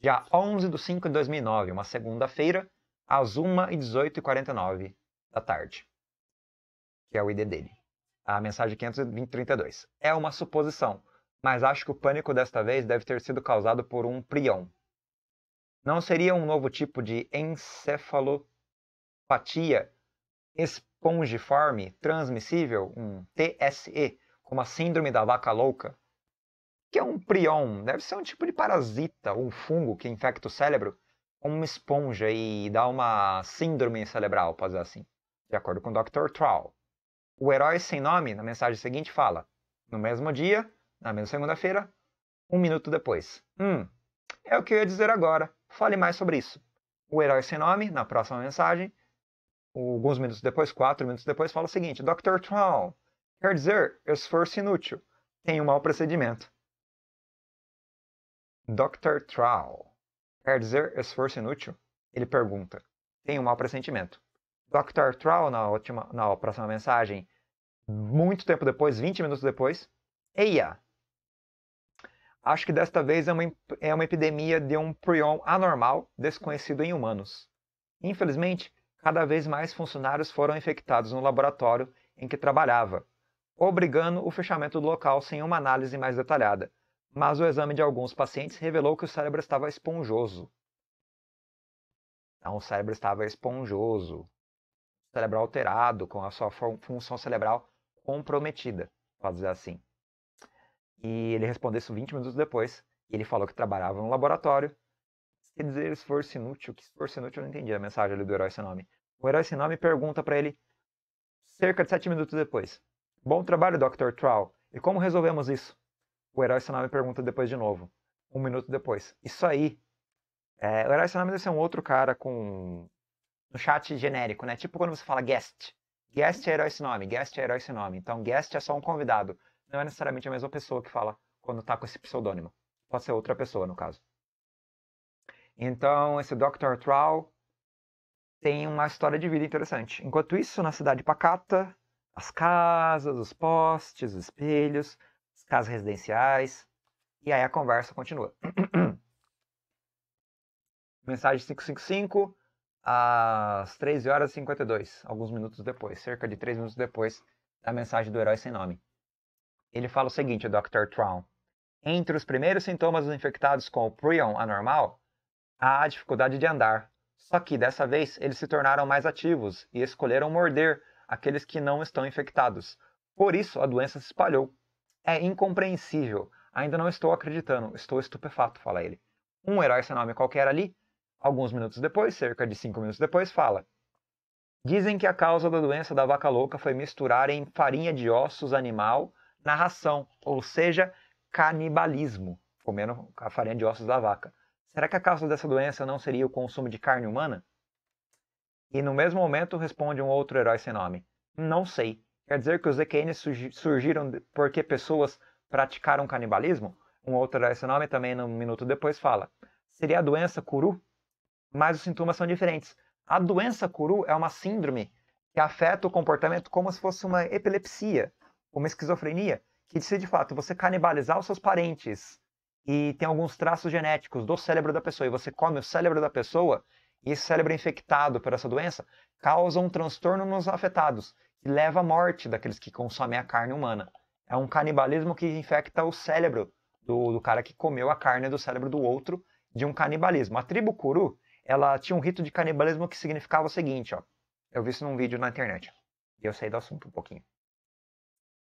dia 11 de 5 de 2009, uma segunda-feira, às 1h18h49 da tarde que é o ID dele. A mensagem 532. É uma suposição, mas acho que o pânico desta vez deve ter sido causado por um prion. Não seria um novo tipo de encefalopatia espongiforme transmissível, um TSE, como a síndrome da vaca louca? que é um prion? Deve ser um tipo de parasita, um fungo que infecta o cérebro com uma esponja e dá uma síndrome cerebral, pode dizer assim, de acordo com o Dr. Trowell. O herói sem nome, na mensagem seguinte, fala: No mesmo dia, na mesma segunda-feira, um minuto depois. Hum, é o que eu ia dizer agora. Fale mais sobre isso. O herói sem nome, na próxima mensagem, alguns minutos depois, quatro minutos depois, fala o seguinte: Dr. Tron, quer dizer esforço inútil. Tem um mau procedimento. Dr. Trow. Quer dizer esforço inútil? Ele pergunta. Tem um mau pressentimento. Dr. Trow na, última, na próxima mensagem, muito tempo depois, 20 minutos depois. Eia! Acho que desta vez é uma, é uma epidemia de um prion anormal desconhecido em humanos. Infelizmente, cada vez mais funcionários foram infectados no laboratório em que trabalhava, obrigando o fechamento do local sem uma análise mais detalhada. Mas o exame de alguns pacientes revelou que o cérebro estava esponjoso. Então, o cérebro estava esponjoso cerebral alterado, com a sua função cerebral comprometida, pode dizer assim. E ele respondeu isso 20 minutos depois. Ele falou que trabalhava no laboratório. Se dizer esforço inútil, que esforço inútil, eu não entendi a mensagem ali do herói sem nome. O herói sem nome pergunta para ele cerca de 7 minutos depois. Bom trabalho, Dr. Troll. E como resolvemos isso? O herói sem nome pergunta depois de novo. Um minuto depois. Isso aí. É, o herói sem nome deve ser um outro cara com no chat genérico, né? Tipo quando você fala guest. Guest é herói esse nome, guest é herói esse nome. Então, guest é só um convidado. Não é necessariamente a mesma pessoa que fala quando tá com esse pseudônimo. Pode ser outra pessoa, no caso. Então, esse Dr. Troll tem uma história de vida interessante. Enquanto isso, na cidade pacata, as casas, os postes, os espelhos, as casas residenciais. E aí a conversa continua. Mensagem 555 às 13 horas e 52, alguns minutos depois, cerca de 3 minutos depois da mensagem do herói sem nome. Ele fala o seguinte, Dr. Tron. Entre os primeiros sintomas dos infectados com o prion anormal, há a dificuldade de andar. Só que, dessa vez, eles se tornaram mais ativos e escolheram morder aqueles que não estão infectados. Por isso, a doença se espalhou. É incompreensível. Ainda não estou acreditando. Estou estupefato, fala ele. Um herói sem nome qualquer ali Alguns minutos depois, cerca de cinco minutos depois, fala: Dizem que a causa da doença da vaca louca foi misturar em farinha de ossos animal na ração, ou seja, canibalismo, comendo a farinha de ossos da vaca. Será que a causa dessa doença não seria o consumo de carne humana? E no mesmo momento responde um outro herói sem nome: Não sei. Quer dizer que os EQNs surgiram porque pessoas praticaram canibalismo? Um outro herói sem nome também, um minuto depois, fala: Seria a doença curu? mas os sintomas são diferentes. A doença Kuru é uma síndrome que afeta o comportamento como se fosse uma epilepsia, uma esquizofrenia, que se de fato você canibalizar os seus parentes e tem alguns traços genéticos do cérebro da pessoa e você come o cérebro da pessoa e esse cérebro é infectado por essa doença, causa um transtorno nos afetados, que leva à morte daqueles que consomem a carne humana. É um canibalismo que infecta o cérebro do, do cara que comeu a carne do cérebro do outro de um canibalismo. A tribo Kuru ela tinha um rito de canibalismo que significava o seguinte, ó. Eu vi isso num vídeo na internet. E eu sei do assunto um pouquinho.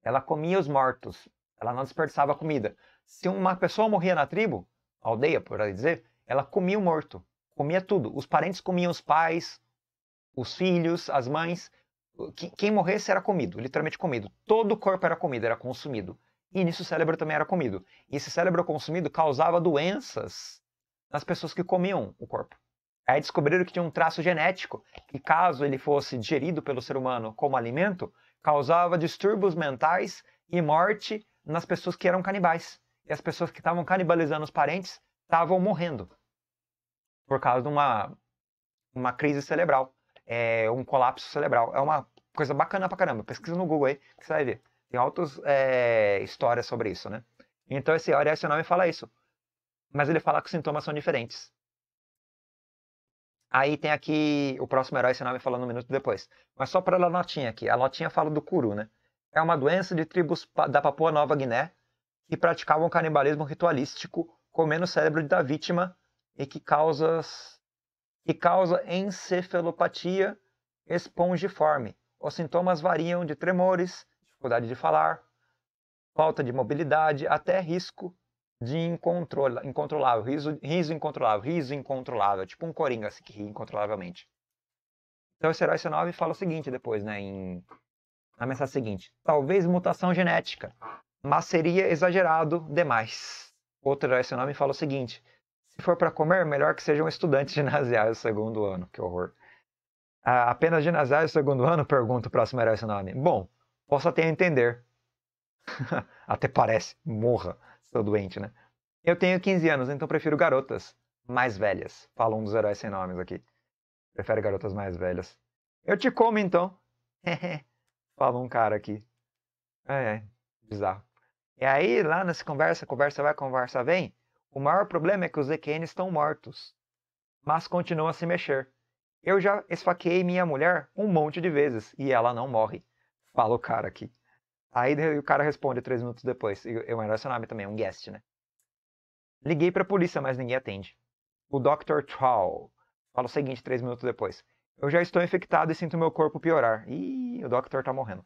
Ela comia os mortos. Ela não desperdiçava comida. Se uma pessoa morria na tribo, aldeia, por aí dizer, ela comia o morto. Comia tudo. Os parentes comiam os pais, os filhos, as mães. Quem morresse era comido, literalmente comido. Todo o corpo era comido, era consumido. E nisso o cérebro também era comido. E esse cérebro consumido causava doenças nas pessoas que comiam o corpo. É, descobriram que tinha um traço genético que, caso ele fosse digerido pelo ser humano como alimento, causava distúrbios mentais e morte nas pessoas que eram canibais. E as pessoas que estavam canibalizando os parentes estavam morrendo por causa de uma, uma crise cerebral, é, um colapso cerebral. É uma coisa bacana pra caramba. Pesquisa no Google aí que você vai ver. Tem altas é, histórias sobre isso, né? Então esse Oriel Nome fala isso. Mas ele fala que os sintomas são diferentes. Aí tem aqui o próximo herói, se não me falando um minuto depois. Mas só para a notinha aqui. A notinha fala do curu, né? É uma doença de tribos da Papua Nova Guiné que praticavam canibalismo ritualístico, comendo o cérebro da vítima e que causa, que causa encefalopatia espongiforme. Os sintomas variam de tremores, dificuldade de falar, falta de mobilidade, até risco de incontrolável, riso, riso incontrolável, riso incontrolável, tipo um coringa assim, que ri incontrolavelmente. Então esse herói 9 fala o seguinte depois, né, em, na mensagem seguinte: talvez mutação genética, mas seria exagerado demais. Outro herói C9 fala o seguinte: se for para comer, melhor que sejam um estudantes ginasiais do segundo ano, que horror. Ah, apenas ginasiais do segundo ano? Pergunta o próximo herói c nome. Bom, posso até entender. até parece, morra. Estou doente, né? Eu tenho 15 anos, então prefiro garotas mais velhas. Fala um dos heróis sem nomes aqui. Prefere garotas mais velhas. Eu te como, então. Fala um cara aqui. É, é, bizarro. E aí, lá nessa conversa, conversa vai, conversa vem, o maior problema é que os EQN estão mortos, mas continuam a se mexer. Eu já esfaqueei minha mulher um monte de vezes e ela não morre. Fala o cara aqui. Aí o cara responde três minutos depois. Eu era Tsunami também, um guest, né? Liguei pra polícia, mas ninguém atende. O Dr. Troll fala o seguinte três minutos depois. Eu já estou infectado e sinto meu corpo piorar. Ih, o Dr. tá morrendo.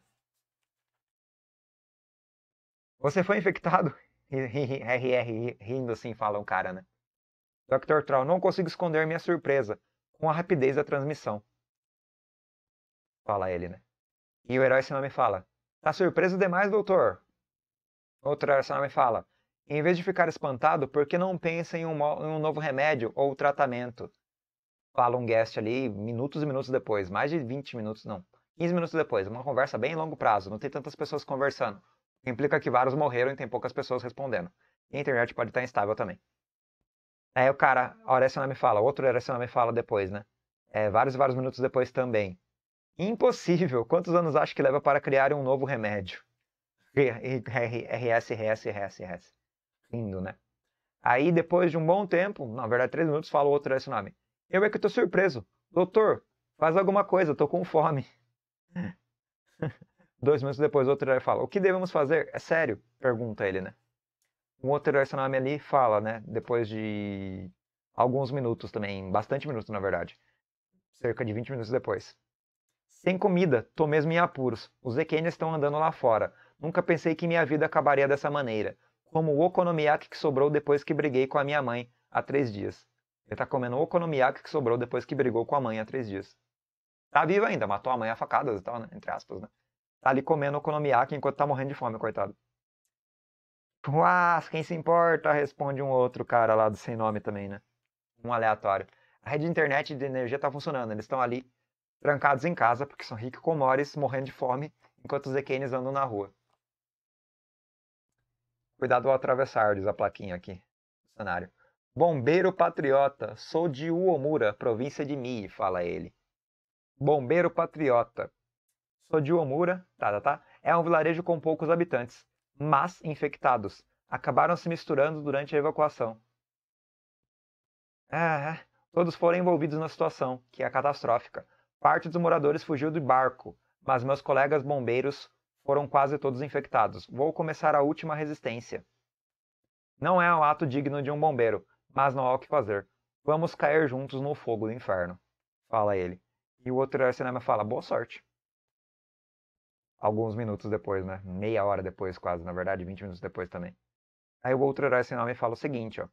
Você foi infectado? RR rindo assim, fala um cara, né? Dr. Troll, não consigo esconder minha surpresa com a rapidez da transmissão. Fala ele, né? E o herói Tsunami fala: Tá surpreso demais, doutor? Outra arsenal me fala. Em vez de ficar espantado, por que não pensa em um, em um novo remédio ou tratamento? Fala um guest ali, minutos e minutos depois. Mais de 20 minutos, não. 15 minutos depois. Uma conversa bem longo prazo. Não tem tantas pessoas conversando. Implica que vários morreram e tem poucas pessoas respondendo. E a internet pode estar instável também. Aí o cara, a não me fala, outro Oressana me fala depois, né? É, vários vários minutos depois também. Impossível. Quantos anos acha que leva para criar um novo remédio? RS, RS, RS, RS. Lindo, né? Aí, depois de um bom tempo, na verdade, três minutos, fala outro esse nome. Eu é que estou surpreso. Doutor, faz alguma coisa, Estou com fome. Dois minutos depois, outro herói fala: O que devemos fazer? É sério? Pergunta ele, né? Um outro herói nome ali fala, né? Depois de alguns minutos também, bastante minutos na verdade. Cerca de 20 minutos depois. Sem comida, tô mesmo em apuros. Os ekenes estão andando lá fora. Nunca pensei que minha vida acabaria dessa maneira. Como o okonomiyaki que sobrou depois que briguei com a minha mãe há três dias. Ele tá comendo o okonomiyaki que sobrou depois que brigou com a mãe há três dias. Tá vivo ainda, matou a mãe a facadas e tal, né? Entre aspas, né? Tá ali comendo okonomiyaki enquanto tá morrendo de fome, coitado. Uas, quem se importa? Responde um outro cara lá do sem nome também, né? Um aleatório. A rede de internet de energia tá funcionando, eles estão ali trancados em casa, porque são ricos com mores morrendo de fome, enquanto os equenes andam na rua. Cuidado ao atravessar, diz a plaquinha aqui cenário. Bombeiro patriota, sou de Uomura, província de Mie, fala ele. Bombeiro patriota, sou de Uomura, tá, tá, tá. É um vilarejo com poucos habitantes, mas infectados. Acabaram se misturando durante a evacuação. Ah, todos foram envolvidos na situação, que é catastrófica. Parte dos moradores fugiu do barco, mas meus colegas bombeiros foram quase todos infectados. Vou começar a última resistência. Não é um ato digno de um bombeiro, mas não há o que fazer. Vamos cair juntos no fogo do inferno, fala ele. E o outro cinema fala: boa sorte. Alguns minutos depois, né? Meia hora depois, quase, na verdade, 20 minutos depois também. Aí o outro herói sem nome fala o seguinte, ó.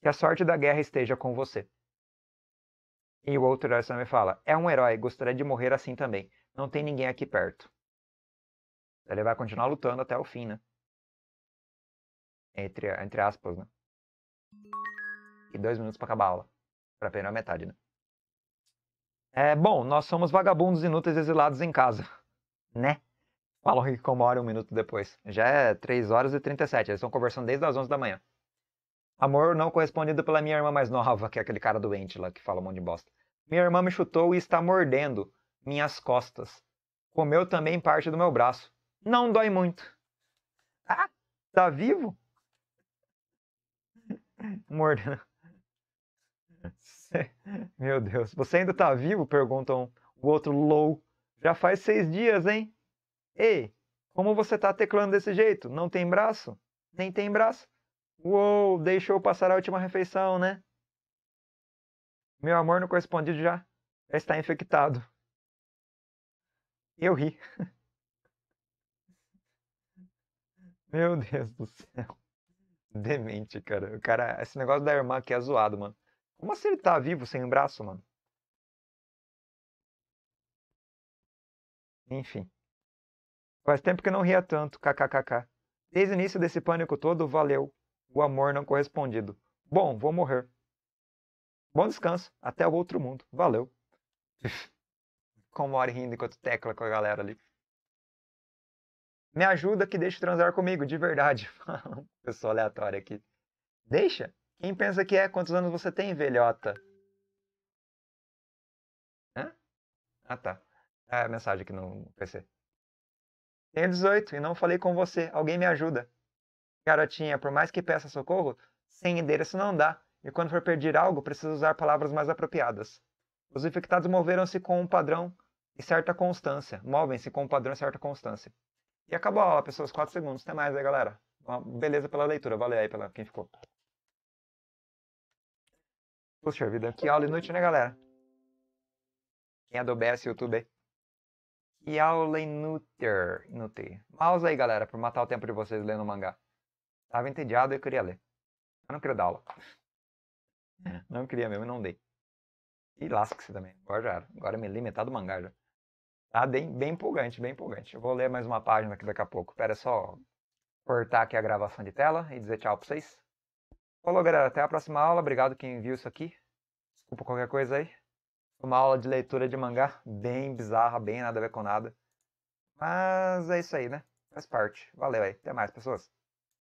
Que a sorte da guerra esteja com você. E o outro herói também fala: É um herói, gostaria de morrer assim também. Não tem ninguém aqui perto. Ele vai continuar lutando até o fim, né? Entre, entre aspas, né? E dois minutos para acabar a aula. Pra apenas a metade, né? É, bom, nós somos vagabundos inúteis exilados em casa. Né? Falam que como hora um minuto depois. Já é 3 horas e 37. Eles estão conversando desde as 11 da manhã. Amor não correspondido pela minha irmã mais nova, que é aquele cara doente lá que fala um monte de bosta. Minha irmã me chutou e está mordendo minhas costas. Comeu também parte do meu braço. Não dói muito. Ah, tá vivo? Mordendo. Meu Deus, você ainda tá vivo? Perguntam o outro low. Já faz seis dias, hein? Ei, como você tá teclando desse jeito? Não tem braço? Nem tem braço? Uou, deixou passar a última refeição, né? Meu amor não correspondido já, já está infectado. eu ri. Meu Deus do céu. Demente, cara. O cara, esse negócio da irmã aqui é zoado, mano. Como assim ele tá vivo sem um braço, mano? Enfim. Faz tempo que eu não ria tanto, kkkk. Desde o início desse pânico todo, valeu o amor não correspondido. Bom, vou morrer. Bom descanso. Até o outro mundo. Valeu. hora rindo enquanto tecla com a galera ali. Me ajuda que deixe transar comigo, de verdade. Pessoa aleatória aqui. Deixa? Quem pensa que é? Quantos anos você tem, velhota? Hã? Ah, tá. É ah, a mensagem aqui no PC. Tenho 18 e não falei com você. Alguém me ajuda. Garotinha, por mais que peça socorro, sem endereço não dá, e quando for pedir algo, precisa usar palavras mais apropriadas. Os infectados moveram-se com um padrão e certa constância. Movem-se com um padrão e certa constância. E acabou a aula, pessoas. 4 segundos. Até mais aí, galera. Uma beleza pela leitura. Valeu aí pela quem ficou. Puxa vida, que aula inútil, né, galera? Quem é do OBS, YouTube aí. Que aula inútil. inútil. Mouse aí, galera, por matar o tempo de vocês lendo mangá. Tava entediado e eu queria ler. Eu não queria dar aula. É. Não queria mesmo, não dei. E lasque-se também. Agora já era. Agora me li metade do mangá já. Tá bem, bem empolgante, bem empolgante. Eu vou ler mais uma página aqui daqui a pouco. Pera, é só cortar aqui a gravação de tela e dizer tchau pra vocês. Falou, galera. Até a próxima aula. Obrigado quem viu isso aqui. Desculpa qualquer coisa aí. Uma aula de leitura de mangá bem bizarra, bem nada a ver com nada. Mas é isso aí, né? Faz parte. Valeu aí. Até mais, pessoas.